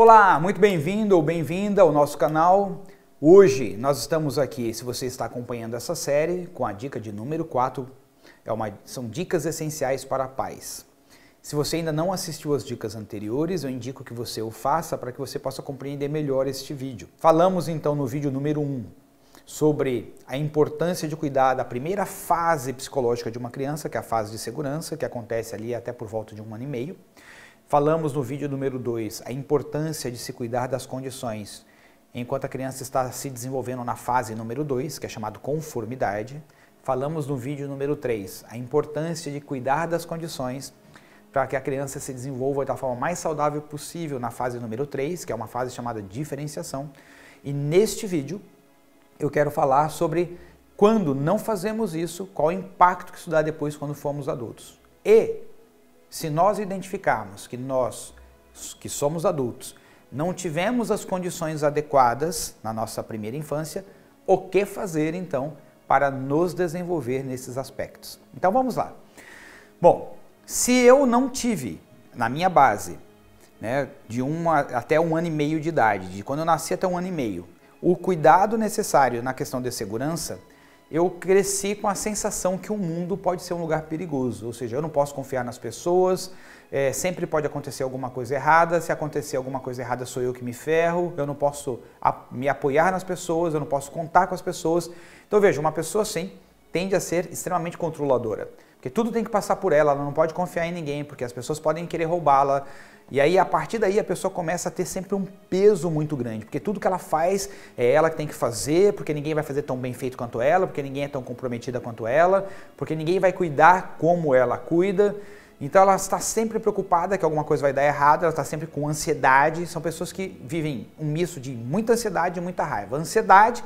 Olá, muito bem-vindo ou bem-vinda ao nosso canal. Hoje nós estamos aqui, se você está acompanhando essa série, com a dica de número 4, é uma, são dicas essenciais para a paz. Se você ainda não assistiu as dicas anteriores, eu indico que você o faça para que você possa compreender melhor este vídeo. Falamos então no vídeo número 1 sobre a importância de cuidar da primeira fase psicológica de uma criança, que é a fase de segurança, que acontece ali até por volta de um ano e meio. Falamos no vídeo número 2 a importância de se cuidar das condições. Enquanto a criança está se desenvolvendo na fase número 2, que é chamado conformidade, falamos no vídeo número 3 a importância de cuidar das condições para que a criança se desenvolva da forma mais saudável possível na fase número 3, que é uma fase chamada diferenciação. E neste vídeo eu quero falar sobre quando não fazemos isso, qual o impacto que isso dá depois quando formos adultos. E se nós identificarmos que nós, que somos adultos, não tivemos as condições adequadas na nossa primeira infância, o que fazer então para nos desenvolver nesses aspectos? Então vamos lá. Bom, se eu não tive na minha base, né, de um até um ano e meio de idade, de quando eu nasci até um ano e meio, o cuidado necessário na questão de segurança, eu cresci com a sensação que o mundo pode ser um lugar perigoso, ou seja, eu não posso confiar nas pessoas, é, sempre pode acontecer alguma coisa errada, se acontecer alguma coisa errada sou eu que me ferro, eu não posso me apoiar nas pessoas, eu não posso contar com as pessoas. Então veja, uma pessoa assim tende a ser extremamente controladora. Porque tudo tem que passar por ela, ela não pode confiar em ninguém, porque as pessoas podem querer roubá-la. E aí, a partir daí, a pessoa começa a ter sempre um peso muito grande, porque tudo que ela faz é ela que tem que fazer, porque ninguém vai fazer tão bem feito quanto ela, porque ninguém é tão comprometida quanto ela, porque ninguém vai cuidar como ela cuida. Então, ela está sempre preocupada que alguma coisa vai dar errado, ela está sempre com ansiedade. São pessoas que vivem um misto de muita ansiedade e muita raiva. Ansiedade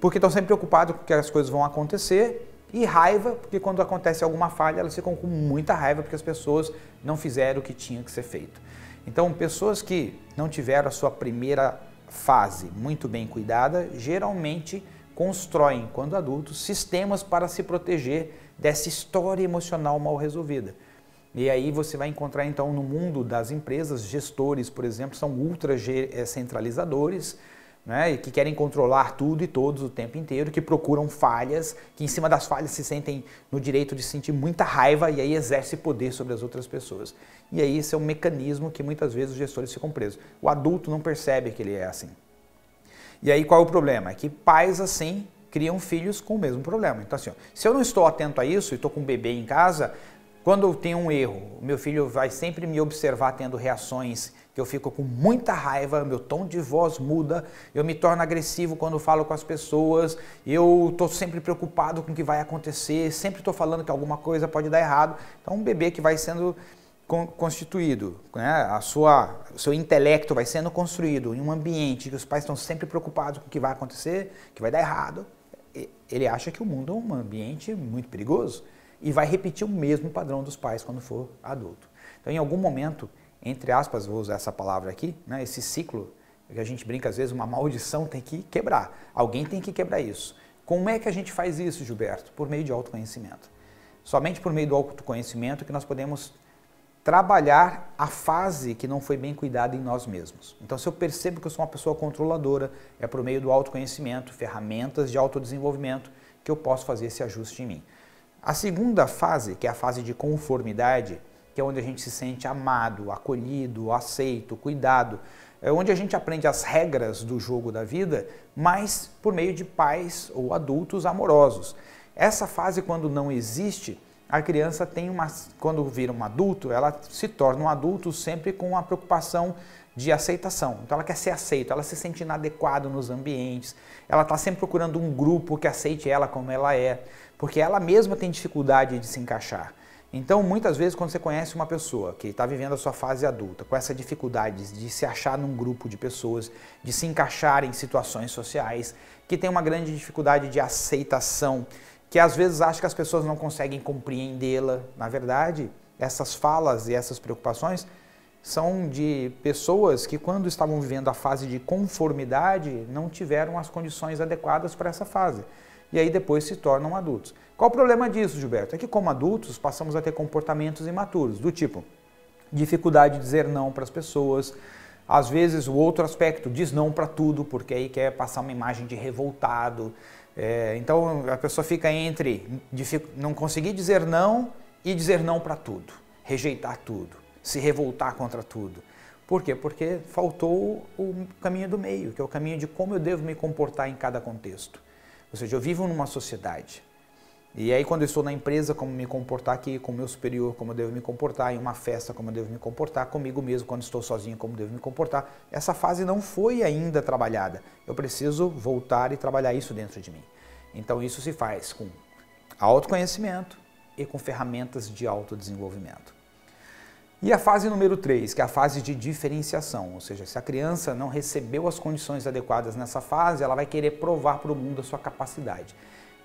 porque estão sempre preocupados com que as coisas vão acontecer, e raiva, porque quando acontece alguma falha, elas ficam com muita raiva porque as pessoas não fizeram o que tinha que ser feito. Então, pessoas que não tiveram a sua primeira fase muito bem cuidada, geralmente constroem, quando adultos, sistemas para se proteger dessa história emocional mal resolvida. E aí você vai encontrar então no mundo das empresas, gestores, por exemplo, são ultra eh, centralizadores, né, que querem controlar tudo e todos o tempo inteiro, que procuram falhas, que em cima das falhas se sentem no direito de sentir muita raiva e aí exerce poder sobre as outras pessoas. E aí esse é um mecanismo que muitas vezes os gestores ficam presos. O adulto não percebe que ele é assim. E aí qual é o problema? É que pais assim criam filhos com o mesmo problema. Então assim, ó, se eu não estou atento a isso e estou com um bebê em casa, quando eu tenho um erro, meu filho vai sempre me observar tendo reações que eu fico com muita raiva, meu tom de voz muda, eu me torno agressivo quando falo com as pessoas, eu estou sempre preocupado com o que vai acontecer, sempre estou falando que alguma coisa pode dar errado. Então, um bebê que vai sendo constituído, né? a sua, o seu intelecto vai sendo construído em um ambiente que os pais estão sempre preocupados com o que vai acontecer, que vai dar errado, ele acha que o mundo é um ambiente muito perigoso e vai repetir o mesmo padrão dos pais quando for adulto. Então, em algum momento, entre aspas, vou usar essa palavra aqui, né, esse ciclo que a gente brinca às vezes, uma maldição tem que quebrar. Alguém tem que quebrar isso. Como é que a gente faz isso, Gilberto? Por meio de autoconhecimento. Somente por meio do autoconhecimento que nós podemos trabalhar a fase que não foi bem cuidada em nós mesmos. Então, se eu percebo que eu sou uma pessoa controladora, é por meio do autoconhecimento, ferramentas de autodesenvolvimento, que eu posso fazer esse ajuste em mim. A segunda fase, que é a fase de conformidade, que é onde a gente se sente amado, acolhido, aceito, cuidado. É onde a gente aprende as regras do jogo da vida, mas por meio de pais ou adultos amorosos. Essa fase, quando não existe, a criança tem uma. Quando vira um adulto, ela se torna um adulto sempre com a preocupação de aceitação. Então ela quer ser aceita, ela se sente inadequada nos ambientes, ela está sempre procurando um grupo que aceite ela como ela é, porque ela mesma tem dificuldade de se encaixar. Então, muitas vezes, quando você conhece uma pessoa que está vivendo a sua fase adulta, com essa dificuldade de se achar num grupo de pessoas, de se encaixar em situações sociais, que tem uma grande dificuldade de aceitação, que às vezes acha que as pessoas não conseguem compreendê-la, na verdade, essas falas e essas preocupações são de pessoas que, quando estavam vivendo a fase de conformidade, não tiveram as condições adequadas para essa fase e aí depois se tornam adultos. Qual o problema disso, Gilberto? É que como adultos passamos a ter comportamentos imaturos, do tipo dificuldade de dizer não para as pessoas, às vezes o outro aspecto diz não para tudo, porque aí quer passar uma imagem de revoltado. É, então a pessoa fica entre não conseguir dizer não e dizer não para tudo, rejeitar tudo, se revoltar contra tudo. Por quê? Porque faltou o caminho do meio, que é o caminho de como eu devo me comportar em cada contexto. Ou seja, eu vivo numa sociedade. E aí quando eu estou na empresa, como me comportar aqui, com o meu superior, como eu devo me comportar, em uma festa, como eu devo me comportar, comigo mesmo, quando estou sozinho, como eu devo me comportar. Essa fase não foi ainda trabalhada. Eu preciso voltar e trabalhar isso dentro de mim. Então isso se faz com autoconhecimento e com ferramentas de autodesenvolvimento. E a fase número 3, que é a fase de diferenciação, ou seja, se a criança não recebeu as condições adequadas nessa fase, ela vai querer provar para o mundo a sua capacidade.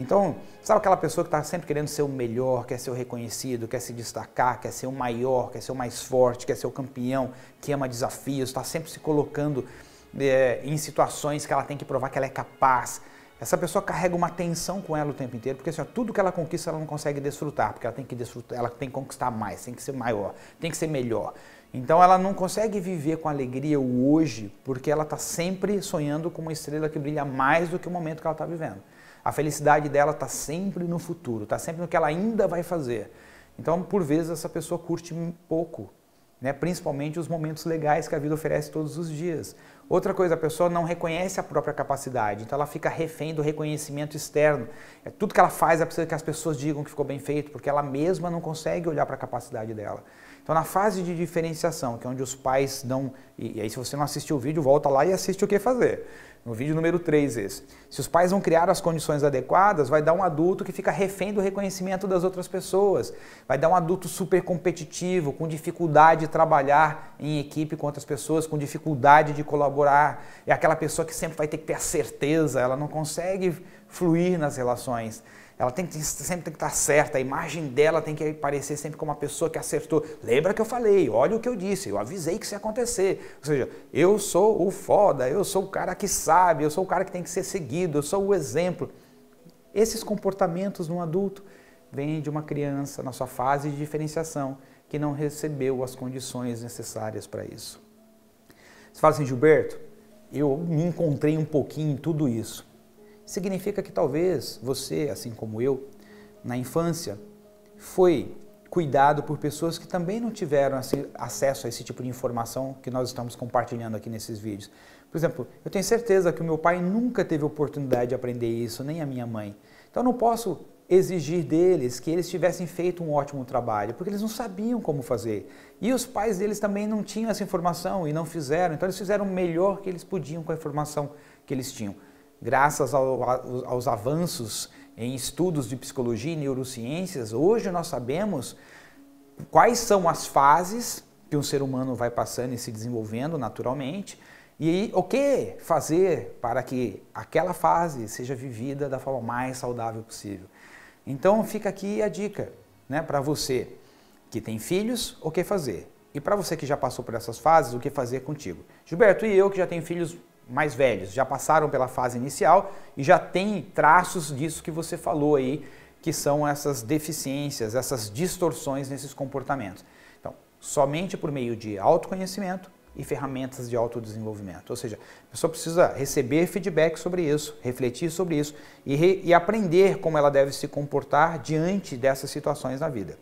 Então, sabe aquela pessoa que está sempre querendo ser o melhor, quer ser o reconhecido, quer se destacar, quer ser o maior, quer ser o mais forte, quer ser o campeão, que ama desafios, está sempre se colocando é, em situações que ela tem que provar que ela é capaz, essa pessoa carrega uma tensão com ela o tempo inteiro, porque assim, ó, tudo que ela conquista ela não consegue desfrutar, porque ela tem que desfrutar, ela tem que conquistar mais, tem que ser maior, tem que ser melhor. Então ela não consegue viver com alegria o hoje, porque ela está sempre sonhando com uma estrela que brilha mais do que o momento que ela está vivendo. A felicidade dela está sempre no futuro, está sempre no que ela ainda vai fazer. Então, por vezes, essa pessoa curte pouco, né? principalmente os momentos legais que a vida oferece todos os dias. Outra coisa, a pessoa não reconhece a própria capacidade, então ela fica refém do reconhecimento externo. É tudo que ela faz, ela é precisa que as pessoas digam que ficou bem feito, porque ela mesma não consegue olhar para a capacidade dela. Então, na fase de diferenciação, que é onde os pais dão. E, e aí, se você não assistiu o vídeo, volta lá e assiste o que fazer. No vídeo número 3, esse. Se os pais não criar as condições adequadas, vai dar um adulto que fica refém do reconhecimento das outras pessoas. Vai dar um adulto super competitivo, com dificuldade de trabalhar em equipe com outras pessoas, com dificuldade de colaborar. É aquela pessoa que sempre vai ter que ter a certeza, ela não consegue fluir nas relações. Ela tem que, sempre tem que estar certa, a imagem dela tem que aparecer sempre como uma pessoa que acertou. Lembra que eu falei, olha o que eu disse, eu avisei que isso ia acontecer. Ou seja, eu sou o foda, eu sou o cara que sabe, eu sou o cara que tem que ser seguido, eu sou o exemplo. Esses comportamentos num adulto vêm de uma criança na sua fase de diferenciação que não recebeu as condições necessárias para isso. Você fala assim, Gilberto, eu me encontrei um pouquinho em tudo isso significa que talvez você, assim como eu, na infância, foi cuidado por pessoas que também não tiveram acesso a esse tipo de informação que nós estamos compartilhando aqui nesses vídeos. Por exemplo, eu tenho certeza que o meu pai nunca teve oportunidade de aprender isso, nem a minha mãe. Então não posso exigir deles que eles tivessem feito um ótimo trabalho, porque eles não sabiam como fazer. E os pais deles também não tinham essa informação e não fizeram, então eles fizeram o melhor que eles podiam com a informação que eles tinham graças ao, aos avanços em estudos de psicologia e neurociências, hoje nós sabemos quais são as fases que um ser humano vai passando e se desenvolvendo naturalmente e o que fazer para que aquela fase seja vivida da forma mais saudável possível. Então fica aqui a dica né, para você que tem filhos, o que fazer. E para você que já passou por essas fases, o que fazer contigo. Gilberto, e eu que já tenho filhos mais velhos, já passaram pela fase inicial e já tem traços disso que você falou aí, que são essas deficiências, essas distorções nesses comportamentos. Então, somente por meio de autoconhecimento e ferramentas de autodesenvolvimento. Ou seja, a pessoa precisa receber feedback sobre isso, refletir sobre isso e, re, e aprender como ela deve se comportar diante dessas situações na vida.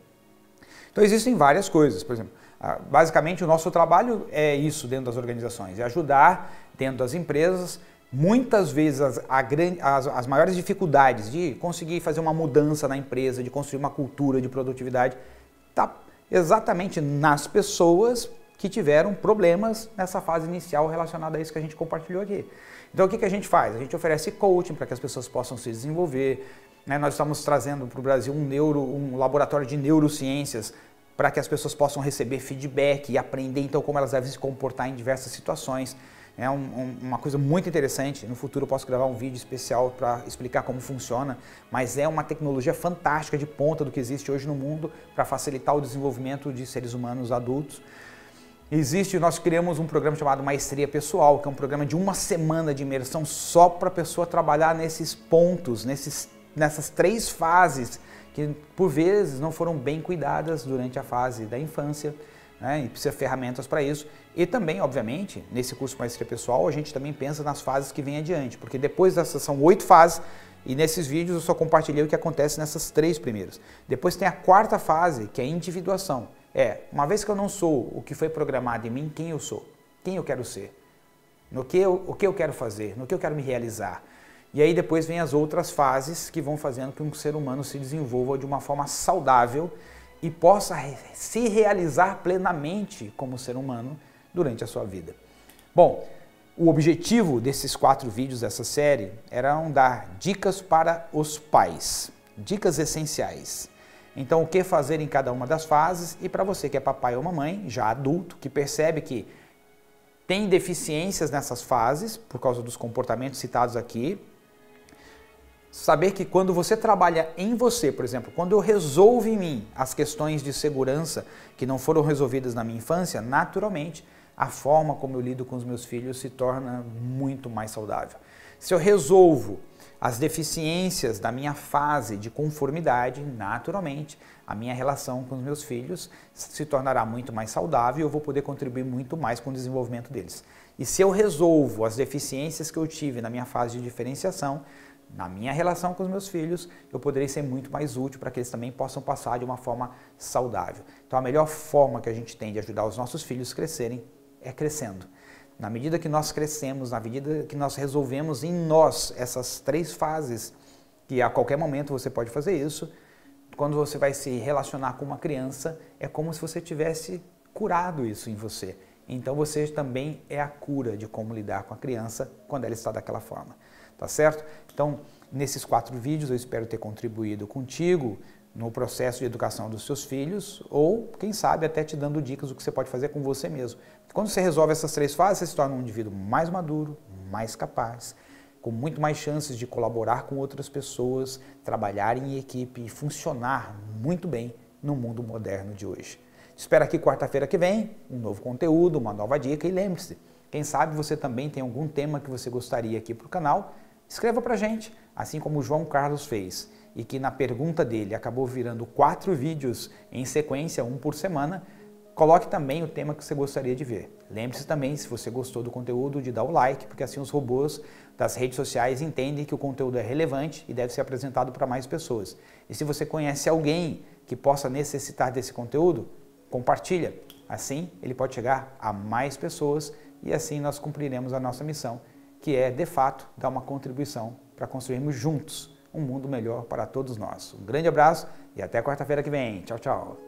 Então, existem várias coisas, por exemplo, ah, basicamente, o nosso trabalho é isso dentro das organizações, é ajudar dentro das empresas. Muitas vezes as, as, as maiores dificuldades de conseguir fazer uma mudança na empresa, de construir uma cultura de produtividade, está exatamente nas pessoas que tiveram problemas nessa fase inicial relacionada a isso que a gente compartilhou aqui. Então o que, que a gente faz? A gente oferece coaching para que as pessoas possam se desenvolver. Né? Nós estamos trazendo para o Brasil um, neuro, um laboratório de neurociências para que as pessoas possam receber feedback e aprender então como elas devem se comportar em diversas situações. É um, um, uma coisa muito interessante. No futuro eu posso gravar um vídeo especial para explicar como funciona, mas é uma tecnologia fantástica de ponta do que existe hoje no mundo para facilitar o desenvolvimento de seres humanos adultos. Existe, nós criamos um programa chamado Maestria Pessoal, que é um programa de uma semana de imersão só para a pessoa trabalhar nesses pontos, nesses nessas três fases que por vezes não foram bem cuidadas durante a fase da infância, né? E precisa de ferramentas para isso. E também, obviamente, nesse curso de maestria pessoal, a gente também pensa nas fases que vêm adiante, porque depois dessas são oito fases, e nesses vídeos eu só compartilhei o que acontece nessas três primeiras. Depois tem a quarta fase, que é a individuação. É, uma vez que eu não sou o que foi programado em mim, quem eu sou? Quem eu quero ser? No que eu, o que eu quero fazer? No que eu quero me realizar? E aí depois vem as outras fases que vão fazendo com que um ser humano se desenvolva de uma forma saudável e possa se realizar plenamente como ser humano durante a sua vida. Bom, o objetivo desses quatro vídeos dessa série era dar dicas para os pais, dicas essenciais. Então, o que fazer em cada uma das fases e para você que é papai ou mamãe, já adulto, que percebe que tem deficiências nessas fases por causa dos comportamentos citados aqui, saber que quando você trabalha em você, por exemplo, quando eu resolvo em mim as questões de segurança que não foram resolvidas na minha infância, naturalmente a forma como eu lido com os meus filhos se torna muito mais saudável. Se eu resolvo as deficiências da minha fase de conformidade, naturalmente a minha relação com os meus filhos se tornará muito mais saudável e eu vou poder contribuir muito mais com o desenvolvimento deles. E se eu resolvo as deficiências que eu tive na minha fase de diferenciação, na minha relação com os meus filhos, eu poderei ser muito mais útil para que eles também possam passar de uma forma saudável. Então, a melhor forma que a gente tem de ajudar os nossos filhos crescerem é crescendo. Na medida que nós crescemos, na medida que nós resolvemos em nós essas três fases, que a qualquer momento você pode fazer isso, quando você vai se relacionar com uma criança, é como se você tivesse curado isso em você. Então você também é a cura de como lidar com a criança quando ela está daquela forma tá certo? Então, nesses quatro vídeos eu espero ter contribuído contigo no processo de educação dos seus filhos ou, quem sabe, até te dando dicas do que você pode fazer com você mesmo. Quando você resolve essas três fases, você se torna um indivíduo mais maduro, mais capaz, com muito mais chances de colaborar com outras pessoas, trabalhar em equipe e funcionar muito bem no mundo moderno de hoje. espero aqui quarta-feira que vem, um novo conteúdo, uma nova dica e lembre-se, quem sabe você também tem algum tema que você gostaria aqui para o canal Escreva para gente, assim como o João Carlos fez e que na pergunta dele acabou virando quatro vídeos em sequência, um por semana. Coloque também o tema que você gostaria de ver. Lembre-se também, se você gostou do conteúdo, de dar o like, porque assim os robôs das redes sociais entendem que o conteúdo é relevante e deve ser apresentado para mais pessoas. E se você conhece alguém que possa necessitar desse conteúdo, compartilha. Assim, ele pode chegar a mais pessoas e assim nós cumpriremos a nossa missão que é, de fato, dar uma contribuição para construirmos juntos um mundo melhor para todos nós. Um grande abraço e até quarta-feira que vem. Tchau, tchau.